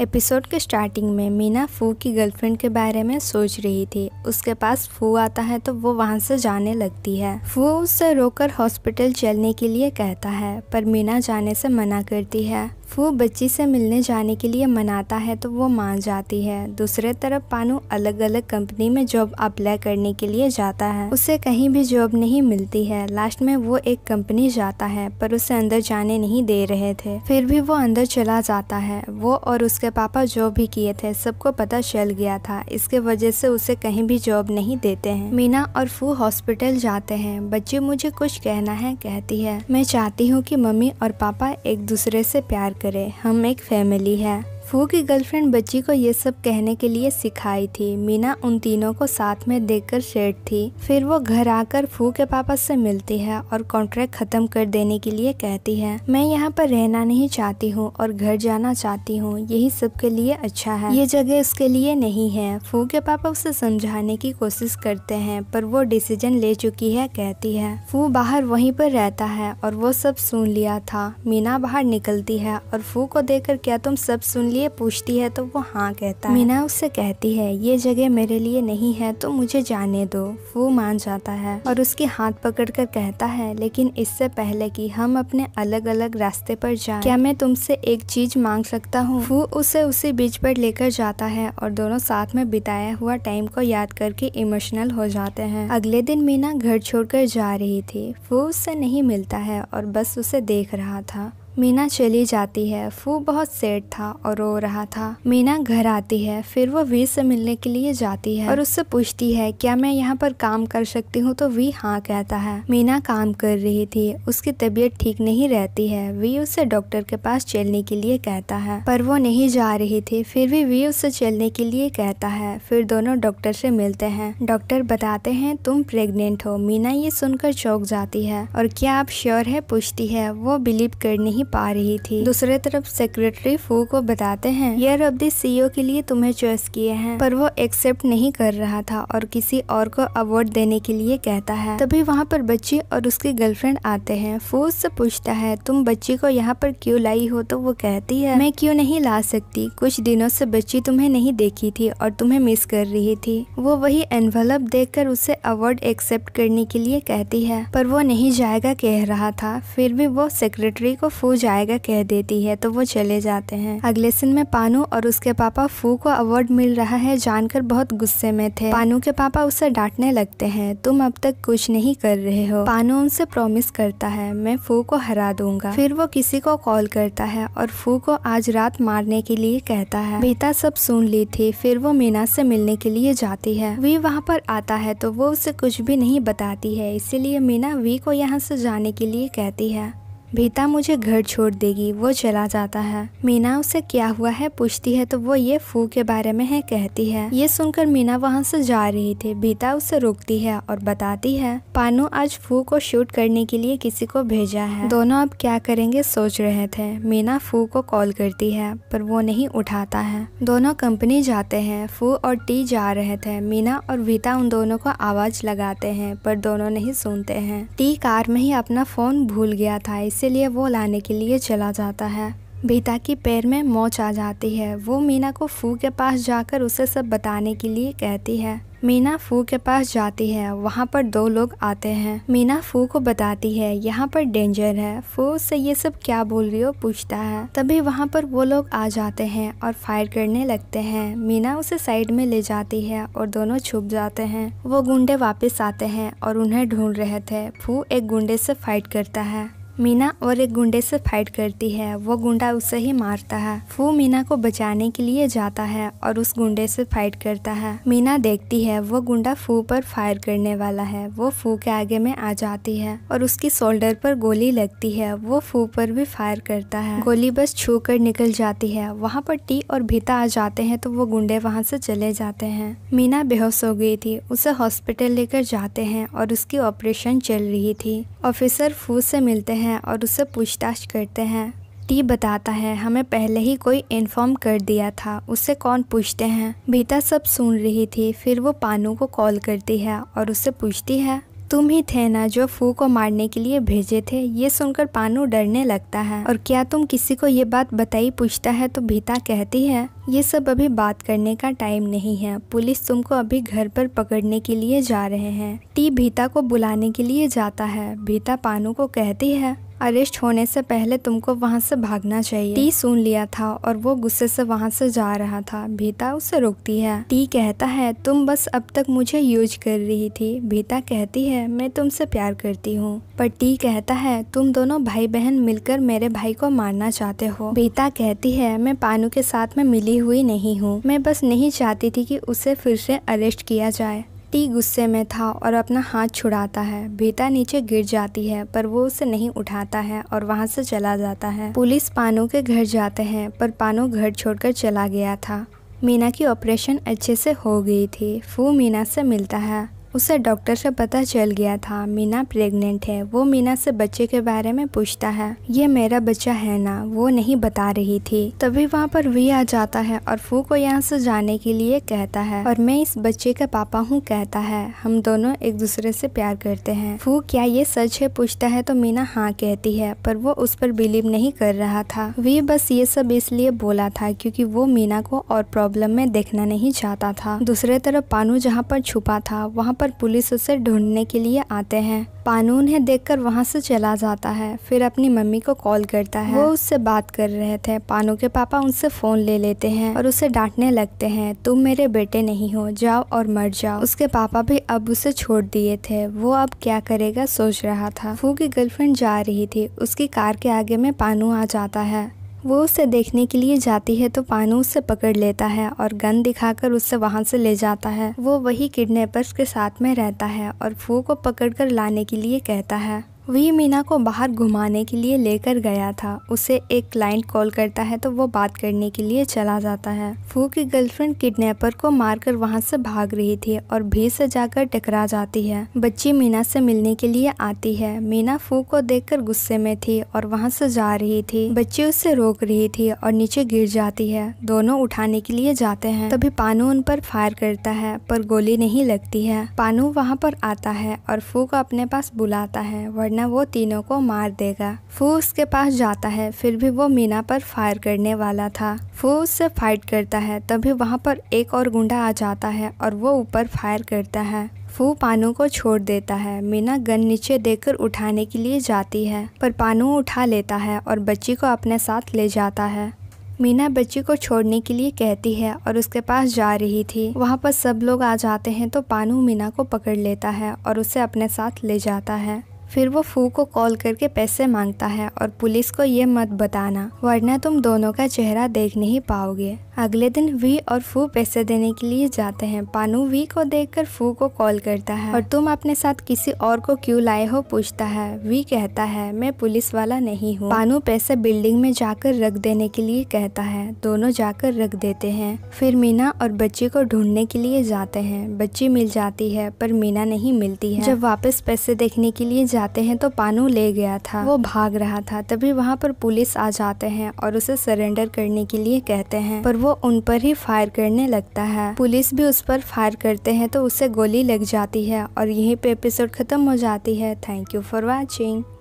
episode के starting में मीना फू की गर्लफ्रेंड के बारे में सोच रही थी उसके पास फू आता है तो वो वहाँ से जाने लगती है फू उससे रोकर हॉस्पिटल चलने के लिए कहता है पर मीना जाने से मना करती है वो बच्ची से मिलने जाने के लिए मनाता है तो वो मान जाती है दूसरे तरफ पानू अलग अलग कंपनी में जॉब अप्लाई करने के लिए जाता है उसे कहीं भी जॉब नहीं मिलती है लास्ट में वो एक कंपनी जाता है पर उसे अंदर जाने नहीं दे रहे थे फिर भी वो अंदर चला जाता है वो और उसके पापा जॉब भी किए थे सबको पता चल गया था इसके वजह से उसे कहीं भी जॉब नहीं देते हैं मीना और फू हॉस्पिटल जाते हैं बच्चे मुझे कुछ कहना है कहती है मैं चाहती हूँ कि मम्मी और पापा एक दूसरे से प्यार करें हम एक फैमिली है फू की गर्लफ्रेंड बच्ची को ये सब कहने के लिए सिखाई थी मीना उन तीनों को साथ में देखकर शेड थी फिर वो घर आकर फू के पापा से मिलती है और कॉन्ट्रैक्ट खत्म कर देने के लिए कहती है मैं यहाँ पर रहना नहीं चाहती हूँ और घर जाना चाहती हूँ यही सबके लिए अच्छा है ये जगह उसके लिए नहीं है फू के पापा उसे समझाने की कोशिश करते हैं पर वो डिसीजन ले चुकी है कहती है फू बाहर वही पर रहता है और वो सब सुन लिया था मीना बाहर निकलती है और फू को देखकर क्या तुम सब सुन लिया ये पूछती है तो वो हाँ कहता है मीना उससे कहती है ये जगह मेरे लिए नहीं है तो मुझे जाने दो वो मान जाता है और उसके हाथ पकड़कर कहता है लेकिन इससे पहले कि हम अपने अलग अलग रास्ते पर जाएं क्या मैं तुमसे एक चीज मांग सकता हूँ वो उसे उसी बीच पर लेकर जाता है और दोनों साथ में बिताया हुआ टाइम को याद करके इमोशनल हो जाते हैं अगले दिन मीना घर छोड़कर जा रही थी वो उससे नहीं मिलता है और बस उसे देख रहा था मीना चली जाती है फू बहुत सेट था और रो रहा था मीना घर आती है फिर वो वीर से मिलने के लिए जाती है और उससे पूछती है क्या मैं यहाँ पर काम कर सकती हूँ तो वी हाँ कहता है मीना काम कर रही थी उसकी तबीयत ठीक नहीं रहती है वी उसे डॉक्टर के पास चलने के लिए कहता है पर वो नहीं जा रही थी फिर भी वी उससे चलने के लिए कहता है फिर दोनों डॉक्टर से मिलते हैं डॉक्टर बताते हैं तुम प्रेगनेंट हो मीना ये सुनकर चौक जाती है और क्या आप श्योर है पूछती है वो बिलीव करने ही नहीं पा रही थी दूसरे तरफ सेक्रेटरी फू को बताते हैं यह रब दी सीईओ के लिए तुम्हें चॉइस किए हैं पर वो एक्सेप्ट नहीं कर रहा था और किसी और को अवार्ड देने के लिए कहता है तभी वहाँ पर बच्ची और उसकी गर्लफ्रेंड आते हैं फू उससे पूछता है तुम बच्ची को यहाँ पर क्यों लाई हो तो वो कहती है मैं क्यों नहीं ला सकती कुछ दिनों से बच्ची तुम्हें नहीं देखी थी और तुम्हें मिस कर रही थी वो वही एनवलप देखकर उसे अवार्ड एक्सेप्ट करने के लिए कहती है पर वो नहीं जाएगा कह रहा था फिर भी वो सेक्रेटरी को फू पापू जाएगा कह देती है तो वो चले जाते हैं अगले सिन में पानू और उसके पापा फू को अवार्ड मिल रहा है जानकर बहुत गुस्से में थे पानू के पापा उसे डांटने लगते हैं तुम अब तक कुछ नहीं कर रहे हो पानू उनसे प्रॉमिस करता है मैं फू को हरा दूंगा फिर वो किसी को कॉल करता है और फू को आज रात मारने के लिए कहता है बीता सब सुन ली थी फिर वो मीना से मिलने के लिए जाती है वी वहाँ पर आता है तो वो उसे कुछ भी नहीं बताती है इसीलिए मीना वी को यहाँ से जाने के लिए कहती है भीता मुझे घर छोड़ देगी वो चला जाता है मीना उसे क्या हुआ है पूछती है तो वो ये फू के बारे में है कहती है ये सुनकर मीना वहाँ से जा रही थी भीता उसे रोकती है और बताती है पानू आज फू को शूट करने के लिए किसी को भेजा है दोनों अब क्या करेंगे सोच रहे थे मीना फू को कॉल करती है पर वो नहीं उठाता है दोनों कंपनी जाते हैं फू और टी जा रहे थे मीना और भीता उन दोनों को आवाज लगाते हैं पर दोनों नहीं सुनते हैं टी कार में ही अपना फोन भूल गया था इसे इसीलिए वो लाने के लिए चला जाता है बीता की पैर में मोच आ जाती है वो मीना को फू के पास जाकर उसे सब बताने के लिए कहती है मीना फू के पास जाती है वहाँ पर दो लोग आते हैं मीना फू को बताती है यहाँ पर डेंजर है फू से ये सब क्या बोल रही हो पूछता है तभी वहाँ पर वो लोग आ जाते हैं और फायर करने लगते हैं मीना उसे साइड में ले जाती है और दोनों छुप जाते हैं वो गुंडे वापस आते हैं और उन्हें ढूंढ रहे थे फू एक गुंडे से फाइट करता है मीना और एक गुंडे से फाइट करती है वो गुंडा उसे ही मारता है फू मीना को बचाने के लिए जाता है और उस गुंडे से फाइट करता है मीना देखती है वो गुंडा फू पर फायर करने वाला है वो फू के आगे में आ जाती है और उसकी शोल्डर पर गोली लगती है वो फू पर भी फायर करता है गोली बस छू कर निकल जाती है वहाँ पर टी और भीता आ जाते हैं तो वो गुंडे वहाँ से चले जाते हैं मीना बेहोश हो गई थी उसे हॉस्पिटल लेकर जाते हैं और उसकी ऑपरेशन चल रही थी ऑफिसर फू से मिलते हैं हैं और उससे पूछताछ करते हैं टी बताता है हमें पहले ही कोई इन्फॉर्म कर दिया था उससे कौन पूछते हैं बेटा सब सुन रही थी फिर वो पानू को कॉल करती है और उससे पूछती है तुम ही थे ना जो फू को मारने के लिए भेजे थे ये सुनकर पानू डरने लगता है और क्या तुम किसी को ये बात बताई पूछता है तो भीता कहती है ये सब अभी बात करने का टाइम नहीं है पुलिस तुमको अभी घर पर पकड़ने के लिए जा रहे हैं टी भीता को बुलाने के लिए जाता है भीता पानू को कहती है अरेस्ट होने से पहले तुमको वहाँ से भागना चाहिए टी सुन लिया था और वो गुस्से से वहाँ से जा रहा था भीता उसे रोकती है टी कहता है तुम बस अब तक मुझे यूज कर रही थी भीता कहती है मैं तुमसे प्यार करती हूँ पर टी कहता है तुम दोनों भाई बहन मिलकर मेरे भाई को मारना चाहते हो भीता कहती है मैं पानू के साथ में मिली हुई नहीं हूँ मैं बस नहीं चाहती थी की उसे फिर से अरेस्ट किया जाए टी गुस्से में था और अपना हाथ छुड़ाता है भीता नीचे गिर जाती है पर वो उसे नहीं उठाता है और वहाँ से चला जाता है पुलिस पानो के घर जाते हैं पर पानो घर छोड़कर चला गया था मीना की ऑपरेशन अच्छे से हो गई थी फू मीना से मिलता है उसे डॉक्टर से पता चल गया था मीना प्रेग्नेंट है वो मीना से बच्चे के बारे में पूछता है ये मेरा बच्चा है ना वो नहीं बता रही थी तभी वहाँ पर वी आ जाता है और फू को यहाँ से जाने के लिए कहता है और मैं इस बच्चे का पापा हूँ कहता है हम दोनों एक दूसरे से प्यार करते हैं फू क्या ये सच है पूछता है तो मीना हाँ कहती है पर वो उस पर बिलीव नहीं कर रहा था वी बस ये सब इसलिए बोला था क्योंकि वो मीना को और प्रॉब्लम में देखना नहीं चाहता था दूसरे तरफ पानू जहाँ पर छुपा था वहाँ पर पर पुलिस उसे ढूंढने के लिए आते हैं पानू उन्हें देखकर वहाँ से चला जाता है फिर अपनी मम्मी को कॉल करता है वो उससे बात कर रहे थे पानू के पापा उनसे फोन ले लेते हैं और उसे डांटने लगते हैं तुम मेरे बेटे नहीं हो जाओ और मर जाओ उसके पापा भी अब उसे छोड़ दिए थे वो अब क्या करेगा सोच रहा था फू की गर्लफ्रेंड जा रही थी उसकी कार के आगे में पानू आ जाता है वो उसे देखने के लिए जाती है तो पानू उसे पकड़ लेता है और गन दिखाकर उससे वहाँ से ले जाता है वो वही किडनैपर्स के साथ में रहता है और फू को पकड़कर लाने के लिए कहता है वी मीना को बाहर घुमाने के लिए लेकर गया था उसे एक क्लाइंट कॉल करता है तो वो बात करने के लिए चला जाता है फू की गर्लफ्रेंड किडनैपर को मारकर वहाँ से भाग रही थी और भीड़ से जाकर टकरा जाती है बच्ची मीना से मिलने के लिए आती है मीना फू को देखकर गुस्से में थी और वहाँ से जा रही थी बच्ची उसे रोक रही थी और नीचे गिर जाती है दोनों उठाने के लिए जाते हैं तभी पानू उन पर फायर करता है पर गोली नहीं लगती है पानू वहाँ पर आता है और फू को अपने पास बुलाता है वरना वो तीनों को मार देगा फू उसके पास जाता है फिर भी वो मीना पर फायर करने वाला था फू उससे फाइट करता है तभी वहाँ पर एक और गुंडा आ जाता है और वो ऊपर फायर करता है फू पानू को छोड़ देता है मीना गन नीचे देकर उठाने के लिए जाती है पर पानू उठा लेता है और बच्ची को अपने साथ ले जाता है मीना बच्ची को छोड़ने के लिए कहती है और उसके पास जा रही थी वहाँ पर सब लोग आ जाते हैं तो पानू मीना को पकड़ लेता है और उसे अपने साथ ले जाता है फिर वो फू को कॉल करके पैसे मांगता है और पुलिस को ये मत बताना वरना तुम दोनों का चेहरा देख नहीं पाओगे अगले दिन वी और फू पैसे देने के लिए जाते हैं पानू वी को देखकर फू को कॉल करता है और तुम अपने साथ किसी और को क्यों लाए हो पूछता है वी कहता है मैं पुलिस वाला नहीं हूँ पानू पैसे बिल्डिंग में जाकर रख देने के लिए कहता है दोनों जाकर रख देते हैं फिर मीना और बच्ची को ढूंढने के लिए जाते हैं बच्ची मिल जाती है पर मीना नहीं मिलती है जब वापस पैसे देखने के लिए जा जाते हैं तो पानू ले गया था वो भाग रहा था तभी वहाँ पर पुलिस आ जाते हैं और उसे सरेंडर करने के लिए कहते हैं पर वो उन पर ही फायर करने लगता है पुलिस भी उस पर फायर करते हैं तो उसे गोली लग जाती है और यहीं पे एपिसोड खत्म हो जाती है थैंक यू फॉर वॉचिंग